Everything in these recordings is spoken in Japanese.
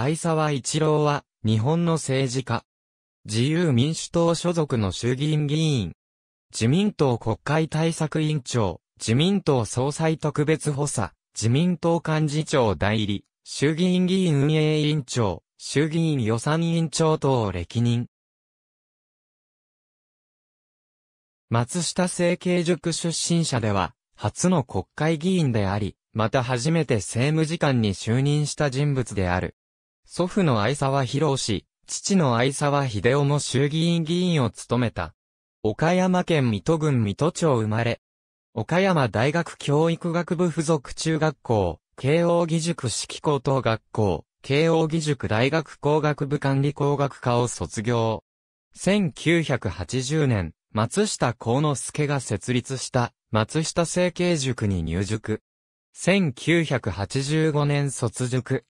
相沢一郎は、日本の政治家。自由民主党所属の衆議院議員。自民党国会対策委員長、自民党総裁特別補佐、自民党幹事長代理、衆議院議員運営委員長、衆議院予算委員長等を歴任。松下政経塾出身者では、初の国会議員であり、また初めて政務次官に就任した人物である。祖父の愛沢博氏、父の愛沢秀夫も衆議院議員を務めた。岡山県水戸郡水戸町生まれ。岡山大学教育学部附属中学校、慶応義塾式高等学校、慶応義塾大学工学部管理工学科を卒業。1980年、松下幸之助が設立した松下成形塾に入塾。1985年卒塾。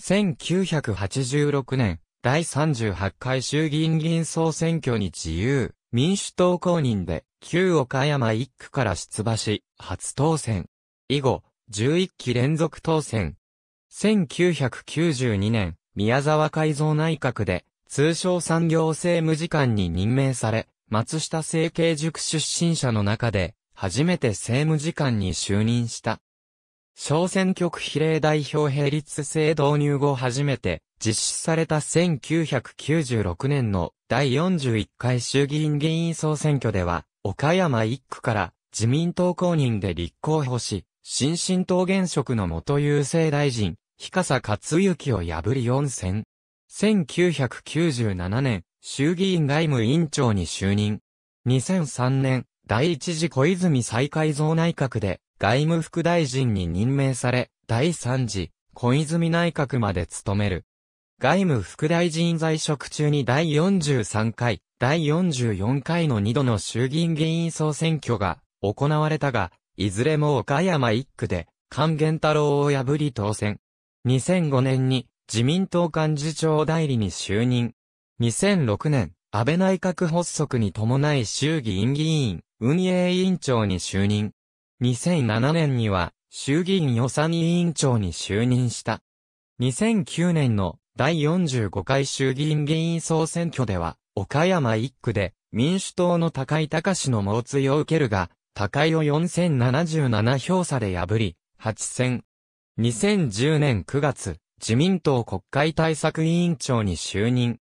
1986年、第38回衆議院議員総選挙に自由、民主党公認で、旧岡山1区から出馬し、初当選。以後、11期連続当選。1992年、宮沢改造内閣で、通商産業政務次官に任命され、松下政経塾出身者の中で、初めて政務次官に就任した。小選挙区比例代表並立制導入後初めて実施された1996年の第41回衆議院議員総選挙では、岡山1区から自民党公認で立候補し、新進党現職の元郵政大臣、日笠克之を破り四選。1997年、衆議院外務委員長に就任。2003年、第一次小泉再改造内閣で、外務副大臣に任命され、第3次、小泉内閣まで務める。外務副大臣在職中に第43回、第44回の2度の衆議院議員総選挙が行われたが、いずれも岡山1区で、菅源太郎を破り当選。2005年に自民党幹事長代理に就任。2006年、安倍内閣発足に伴い衆議院議員、運営委員長に就任。2007年には衆議院予算委員長に就任した。2009年の第45回衆議院議員総選挙では、岡山1区で民主党の高井隆の猛追を受けるが、高井を4077票差で破り、8選。2010年9月、自民党国会対策委員長に就任。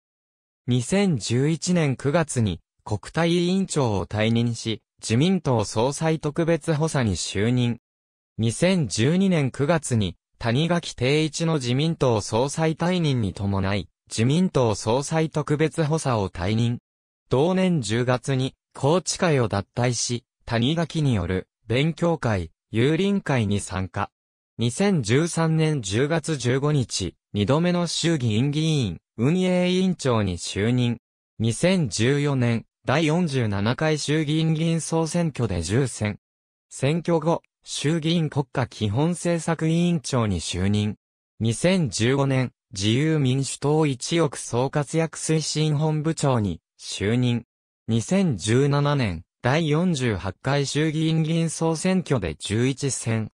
2011年9月に国対委員長を退任し、自民党総裁特別補佐に就任。2012年9月に、谷垣定一の自民党総裁退任に伴い、自民党総裁特別補佐を退任。同年10月に、高知会を脱退し、谷垣による、勉強会、有林会に参加。2013年10月15日、二度目の衆議院議員、運営委員長に就任。2014年、第47回衆議院議員総選挙で10選。選挙後、衆議院国家基本政策委員長に就任。2015年、自由民主党一億総活躍推進本部長に就任。2017年、第48回衆議院議員総選挙で11選。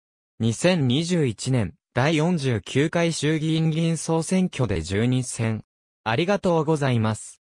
2021年、第49回衆議院議員総選挙で12選。ありがとうございます。